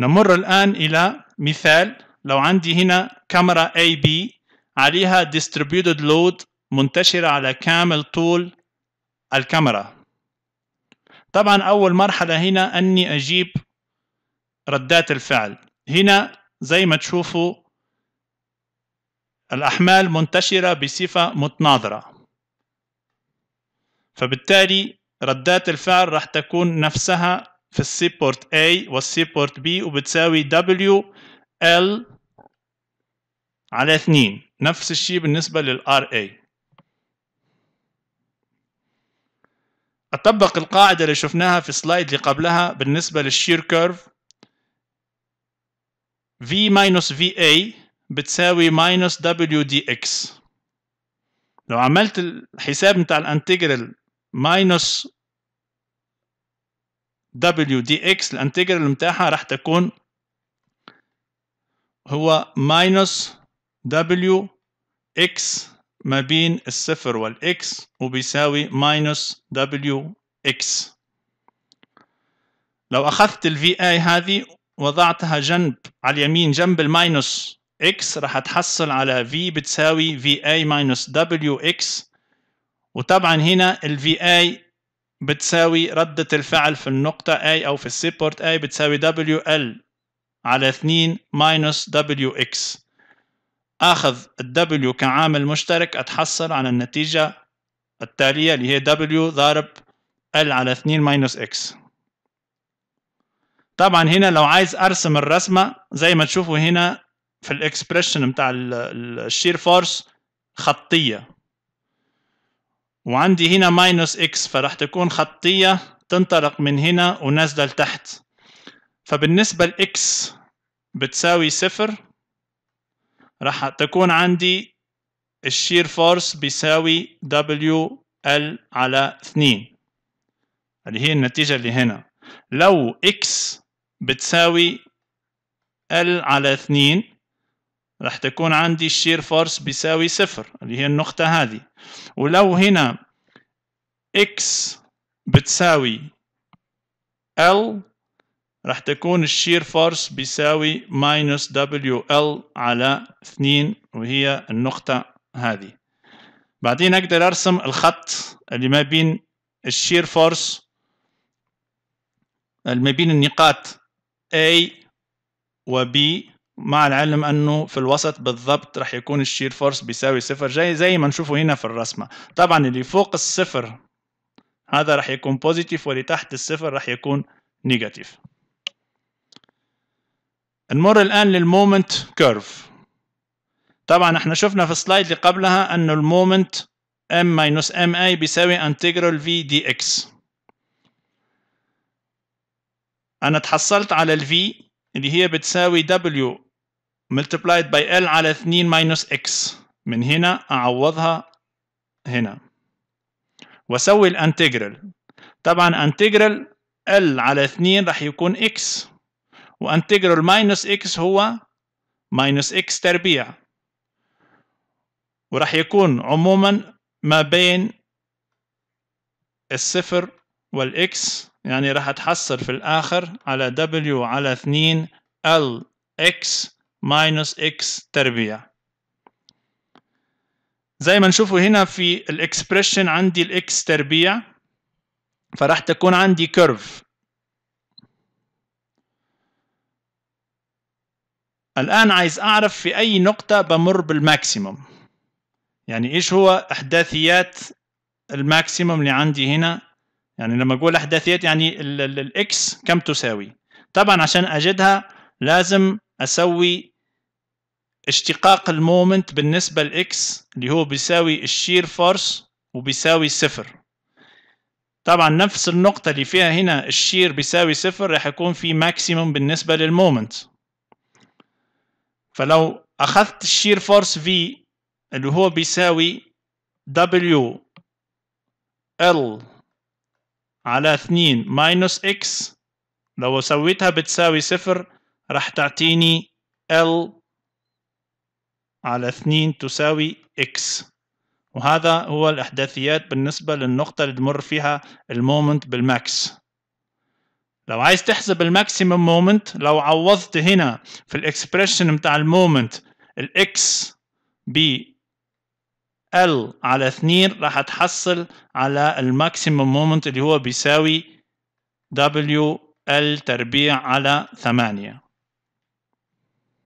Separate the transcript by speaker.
Speaker 1: نمر الآن إلى مثال لو عندي هنا كاميرا AB عليها distributed load منتشرة على كامل طول الكاميرا طبعا أول مرحلة هنا أني أجيب ردات الفعل هنا زي ما تشوفوا الأحمال منتشرة بصفة متناظرة فبالتالي ردات الفعل راح تكون نفسها في السي بورت A والسي بورت B وبتساوي W L على 2 نفس الشيء بالنسبة للار A أطبق القاعدة اللي شفناها في السلايد اللي قبلها بالنسبة للشير كيرف V minus VA بتساوي minus WDX لو عملت الحساب متاع الانتجرال minus دبليو دي اكس الانتجرال متاعها راح تكون هو ماينس دبليو اكس ما بين الصفر والاكس وبيساوي ماينس دبليو اكس لو أخذت الفي اي هذه وضعتها جنب على اليمين جنب الماينس اكس راح تحصل على في بتساوي في اي ماينس دبليو اكس وطبعا هنا الفي اي بتساوي ردة الفعل في النقطة A أو في السي بورت A بتساوي WL على 2 minus WX آخذ ال W كعامل مشترك أتحصل على النتيجة التالية اللي هي W ضارب L على 2 minus X طبعا هنا لو عايز أرسم الرسمة زي ما تشوفوا هنا في الإكسبريشن بتاع الشير فورس خطية وعندي هنا ماينس اكس فراح تكون خطية تنطلق من هنا ونازلة لتحت فبالنسبة لإكس بتساوي صفر راح تكون عندي الشير فورس بيساوي دبليو ال على اثنين اللي هي النتيجة اللي هنا لو إكس بتساوي ال على اثنين راح تكون عندي الشير فورس بيساوي صفر اللي هي النقطة هذه ولو هنا x بتساوي L راح تكون الشير فورس بيساوي ماينس دبليو ال على اثنين وهي النقطة هذه بعدين أقدر أرسم الخط اللي ما بين الشير فورس اللي ما بين النقاط A و B مع العلم انه في الوسط بالضبط رح يكون الشير فورس بيساوي صفر زي زي ما نشوفه هنا في الرسمه طبعا اللي فوق الصفر هذا رح يكون بوزيتيف واللي تحت الصفر رح يكون نيجاتيف نمر الان للمومنت كيرف طبعا احنا شفنا في السلايد اللي قبلها انه المومنت ام ماينس ام اي بيساوي انتجرال في دي اكس انا تحصلت على الفي اللي هي بتساوي دبليو multiplied by L على 2 minus X من هنا أعوضها هنا وأسوي الانتجرال طبعا انتجرال L على 2 راح يكون X وانتجرال ماينس X هو ماينس X تربيع وراح يكون عموما ما بين الصفر والإكس يعني راح تحصل في الآخر على W على 2 L X ماينس اكس تربيع زي ما نشوفه هنا في الاكسبريشن عندي الاكس تربيع فراح تكون عندي كيرف الآن عايز أعرف في أي نقطة بمر بالماكسيموم يعني إيش هو أحداثيات الماكسيموم اللي عندي هنا يعني لما أقول أحداثيات يعني الإكس كم تساوي طبعا عشان أجدها لازم أسوي اشتقاق المومنت بالنسبة لإكس اللي هو بيساوي الشير فورس وبيساوي صفر طبعا نفس النقطة اللي فيها هنا الشير بيساوي صفر راح يكون في ماكسيموم بالنسبة للمومنت فلو أخذت الشير فورس V اللي هو بيساوي W L على 2 ماينوس X لو سويتها بتساوي صفر راح تعطيني L على 2 تساوي x وهذا هو الإحداثيات بالنسبة للنقطة اللي تمر فيها المومنت بالماكس لو عايز تحسب الماكسيمم مومنت لو عوضت هنا في الاكسبريشن متاع المومنت الاكس ب L على 2 راح تحصل على الماكسيمم مومنت اللي هو بيساوي W L تربيع على 8